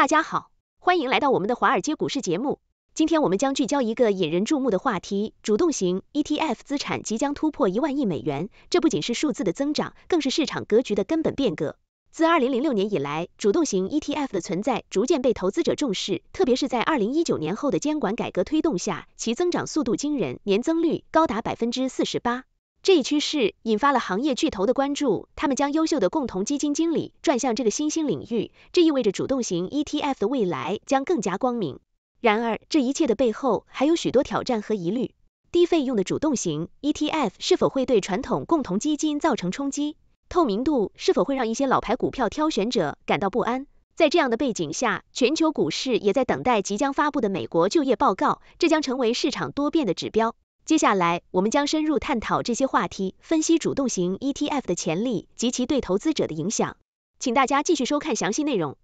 大家好，欢迎来到我们的华尔街股市节目。今天我们将聚焦一个引人注目的话题：主动型 ETF 资产即将突破一万亿美元。这不仅是数字的增长，更是市场格局的根本变革。自二零零六年以来，主动型 ETF 的存在逐渐被投资者重视，特别是在二零一九年后的监管改革推动下，其增长速度惊人，年增率高达百分之四十八。这一趋势引发了行业巨头的关注，他们将优秀的共同基金经理转向这个新兴领域，这意味着主动型 ETF 的未来将更加光明。然而，这一切的背后还有许多挑战和疑虑：低费用的主动型 ETF 是否会对传统共同基金造成冲击？透明度是否会让一些老牌股票挑选者感到不安？在这样的背景下，全球股市也在等待即将发布的美国就业报告，这将成为市场多变的指标。接下来，我们将深入探讨这些话题，分析主动型 ETF 的潜力及其对投资者的影响。请大家继续收看详细内容。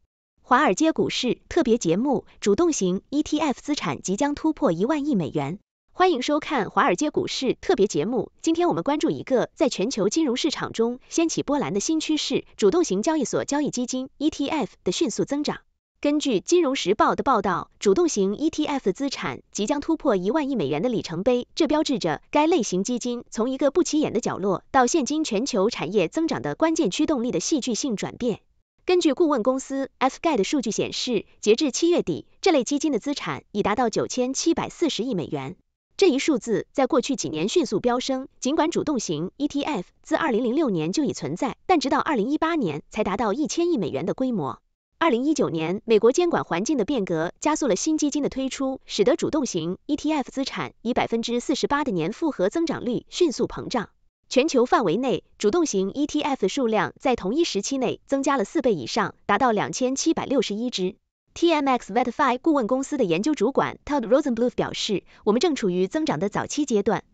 华尔街股市特别节目：主动型 ETF 资产即将突破一万亿美元。欢迎收看华尔街股市特别节目。今天我们关注一个在全球金融市场中掀起波澜的新趋势——主动型交易所交易基金 （ETF） 的迅速增长。根据《金融时报》的报道，主动型 ETF 资产即将突破一万亿美元的里程碑，这标志着该类型基金从一个不起眼的角落到现今全球产业增长的关键驱动力的戏剧性转变。根据顾问公司 F g u i d 数据显示，截至七月底，这类基金的资产已达到九千七百四十亿美元。这一数字在过去几年迅速飙升。尽管主动型 ETF 自二零零六年就已存在，但直到二零一八年才达到一千亿美元的规模。二零一九年，美国监管环境的变革加速了新基金的推出，使得主动型 ETF 资产以百分之四十八的年复合增长率迅速膨胀。全球范围内，主动型 ETF 数量在同一时期内增加了四倍以上，达到两千七百六十一只。TMX VETF 顾问公司的研究主管 Todd Rosenbluth 表示：“我们正处于增长的早期阶段。”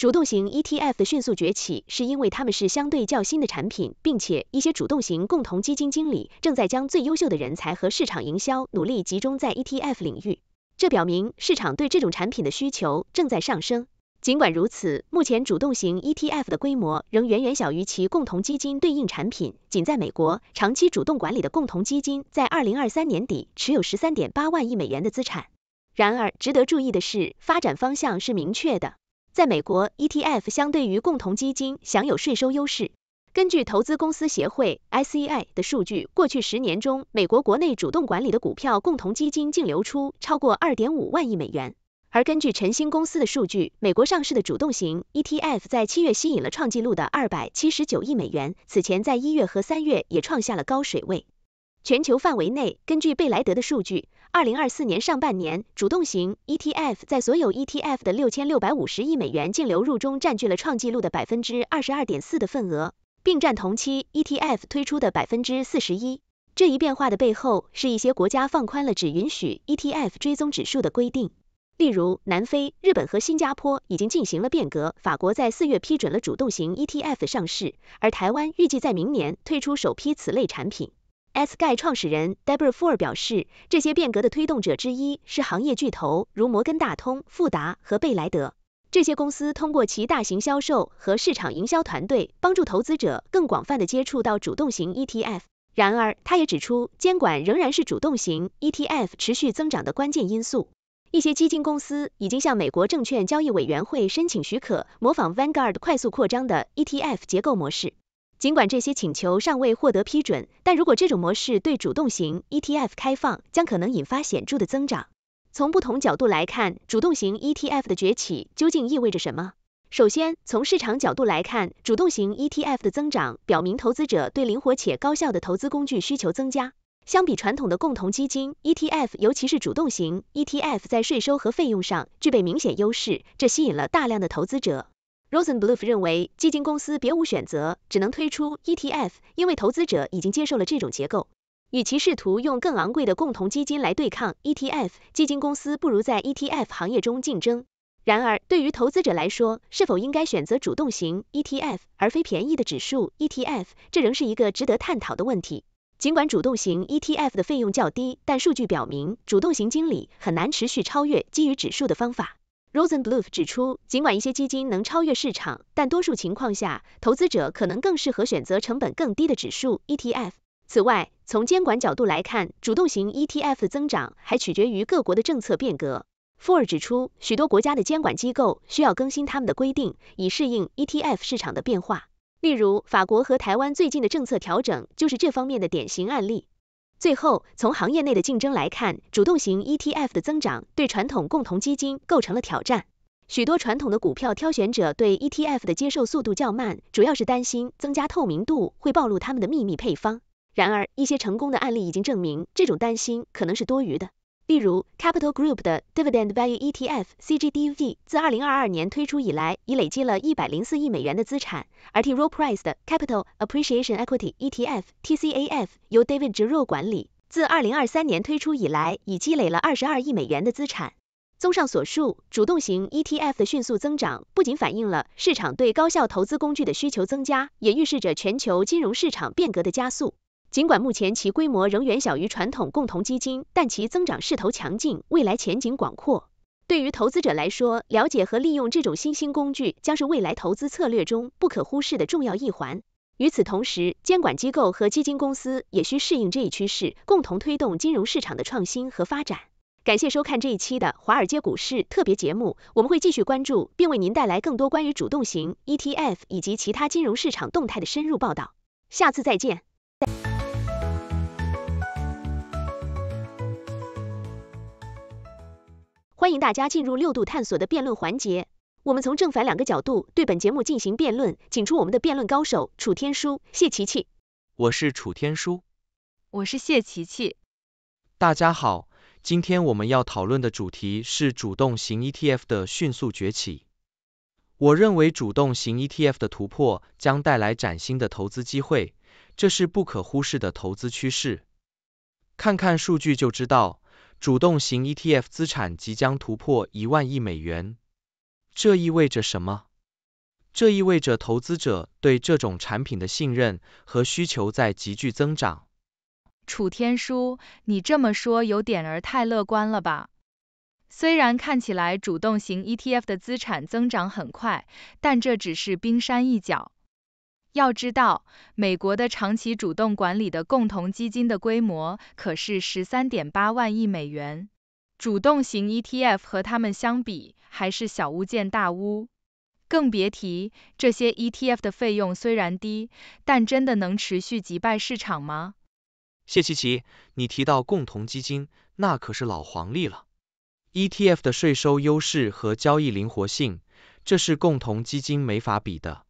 主动型 ETF 的迅速崛起，是因为它们是相对较新的产品，并且一些主动型共同基金经理正在将最优秀的人才和市场营销努力集中在 ETF 领域。这表明市场对这种产品的需求正在上升。尽管如此，目前主动型 ETF 的规模仍远远小于其共同基金对应产品。仅在美国，长期主动管理的共同基金在二零二三年底持有十三点八万亿美元的资产。然而，值得注意的是，发展方向是明确的。在美国，ETF 相对于共同基金享有税收优势。根据投资公司协会 （ICI） 的数据，过去十年中，美国国内主动管理的股票共同基金净流出超过2.5万亿美元。而根据晨星公司的数据，美国上市的主动型 ETF 在七月吸引了创纪录的279亿美元，此前在一月和三月也创下了高水位。全球范围内，根据贝莱德的数据，二零二四年上半年，主动型 ETF 在所有 ETF 的六千六百五十亿美元净流入中占据了创纪录的百分之二十二点四的份额，并占同期 ETF 推出的百分之四十一。这一变化的背后是一些国家放宽了只允许 ETF 追踪指数的规定。例如，南非、日本和新加坡已经进行了变革。法国在四月批准了主动型 ETF 上市，而台湾预计在明年推出首批此类产品。s k y 创始人 Deborah f o r d e r 表示，这些变革的推动者之一是行业巨头，如摩根大通、富达和贝莱德。这些公司通过其大型销售和市场营销团队，帮助投资者更广泛地接触到主动型 ETF。然而，他也指出，监管仍然是主动型 ETF 持续增长的关键因素。一些基金公司已经向美国证券交易委员会申请许可，模仿 Vanguard 快速扩张的 ETF 结构模式。尽管这些请求尚未获得批准，但如果这种模式对主动型 ETF 开放，将可能引发显著的增长。从不同角度来看，主动型 ETF 的崛起究竟意味着什么？首先，从市场角度来看，主动型 ETF 的增长表明投资者对灵活且高效的投资工具需求增加。相比传统的共同基金，ETF，尤其是主动型 ETF，在税收和费用上具备明显优势，这吸引了大量的投资者。Rosenbluth 认为，基金公司别无选择，只能推出 ETF，因为投资者已经接受了这种结构。与其试图用更昂贵的共同基金来对抗 ETF，基金公司不如在 ETF 行业中竞争。然而，对于投资者来说，是否应该选择主动型 ETF 而非便宜的指数 ETF，这仍是一个值得探讨的问题。尽管主动型 ETF 的费用较低，但数据表明，主动型经理很难持续超越基于指数的方法。Rosenbluth 指出，尽管一些基金能超越市场，但多数情况下，投资者可能更适合选择成本更低的指数 ETF。此外，从监管角度来看，主动型 ETF 的增长还取决于各国的政策变革。f o r r 指出，许多国家的监管机构需要更新他们的规定，以适应 ETF 市场的变化。例如，法国和台湾最近的政策调整就是这方面的典型案例。最后，从行业内的竞争来看，主动型 ETF 的增长对传统共同基金构成了挑战。许多传统的股票挑选者对 ETF 的接受速度较慢，主要是担心增加透明度会暴露他们的秘密配方。然而，一些成功的案例已经证明，这种担心可能是多余的。例如，Capital Group 的 Dividend Value ETF CGDV 自2022年推出以来，已累积了104亿美元的资产；而 t r o t l Price 的 Capital Appreciation Equity ETF TCAF 由 David g i r o u x 管理，自2023年推出以来，已积累了22亿美元的资产。综上所述，主动型 ETF 的迅速增长，不仅反映了市场对高效投资工具的需求增加，也预示着全球金融市场变革的加速。尽管目前其规模仍远小于传统共同基金，但其增长势头强劲，未来前景广阔。对于投资者来说，了解和利用这种新兴工具将是未来投资策略中不可忽视的重要一环。与此同时，监管机构和基金公司也需适应这一趋势，共同推动金融市场的创新和发展。感谢收看这一期的华尔街股市特别节目，我们会继续关注，并为您带来更多关于主动型 ETF 以及其他金融市场动态的深入报道。下次再见。欢迎大家进入六度探索的辩论环节。我们从正反两个角度对本节目进行辩论，请出我们的辩论高手楚天舒、谢琪琪。我是楚天舒，我是谢琪琪。大家好，今天我们要讨论的主题是主动型 ETF 的迅速崛起。我认为主动型 ETF 的突破将带来崭新的投资机会，这是不可忽视的投资趋势。看看数据就知道。主动型 ETF 资产即将突破一万亿美元，这意味着什么？这意味着投资者对这种产品的信任和需求在急剧增长。楚天舒，你这么说有点儿太乐观了吧？虽然看起来主动型 ETF 的资产增长很快，但这只是冰山一角。要知道，美国的长期主动管理的共同基金的规模可是十三点八万亿美元，主动型 ETF 和它们相比还是小巫见大巫。更别提，这些 ETF 的费用虽然低，但真的能持续击败市场吗？谢琪琪，你提到共同基金，那可是老黄历了。ETF 的税收优势和交易灵活性，这是共同基金没法比的。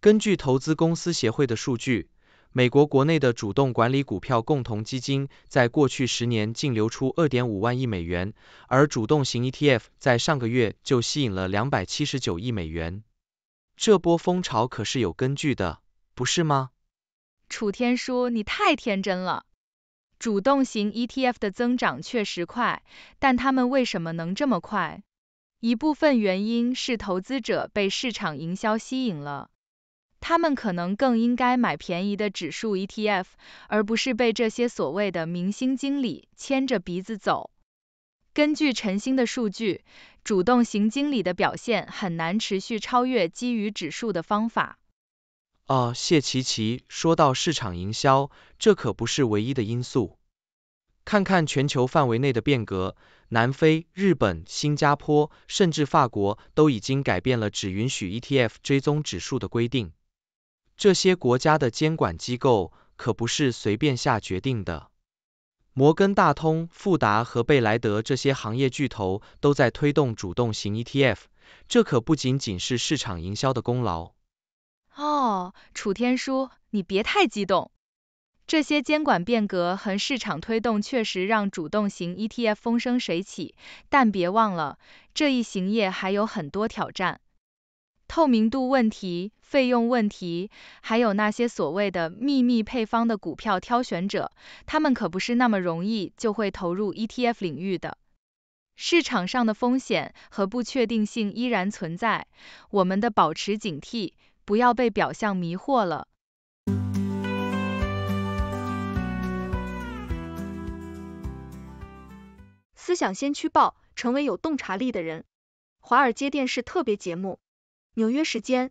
根据投资公司协会的数据，美国国内的主动管理股票共同基金在过去十年净流出2.5万亿美元，而主动型 ETF 在上个月就吸引了279亿美元。这波风潮可是有根据的，不是吗？楚天舒，你太天真了。主动型 ETF 的增长确实快，但他们为什么能这么快？一部分原因是投资者被市场营销吸引了。他们可能更应该买便宜的指数 ETF，而不是被这些所谓的明星经理牵着鼻子走。根据晨星的数据，主动型经理的表现很难持续超越基于指数的方法。哦，谢奇奇，说到市场营销，这可不是唯一的因素。看看全球范围内的变革，南非、日本、新加坡，甚至法国都已经改变了只允许 ETF 追踪指数的规定。这些国家的监管机构可不是随便下决定的。摩根大通、富达和贝莱德这些行业巨头都在推动主动型 ETF，这可不仅仅是市场营销的功劳。哦，楚天舒，你别太激动。这些监管变革和市场推动确实让主动型 ETF 风生水起，但别忘了，这一行业还有很多挑战，透明度问题。费用问题，还有那些所谓的秘密配方的股票挑选者，他们可不是那么容易就会投入 ETF 领域的。市场上的风险和不确定性依然存在，我们的保持警惕，不要被表象迷惑了。思想先驱报，成为有洞察力的人。华尔街电视特别节目，纽约时间。